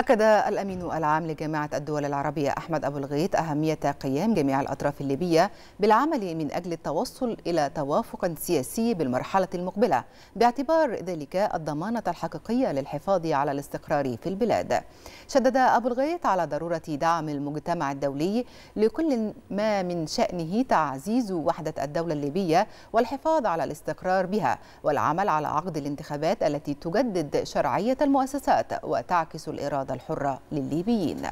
أكد الأمين العام لجامعة الدول العربية أحمد أبو الغيث أهمية قيام جميع الأطراف الليبية بالعمل من أجل التوصل إلى توافق سياسي بالمرحلة المقبلة باعتبار ذلك الضمانة الحقيقية للحفاظ على الاستقرار في البلاد شدد أبو الغيث على ضرورة دعم المجتمع الدولي لكل ما من شأنه تعزيز وحدة الدولة الليبية والحفاظ على الاستقرار بها والعمل على عقد الانتخابات التي تجدد شرعية المؤسسات وتعكس الإرادة الإرادة الحرة للليبيين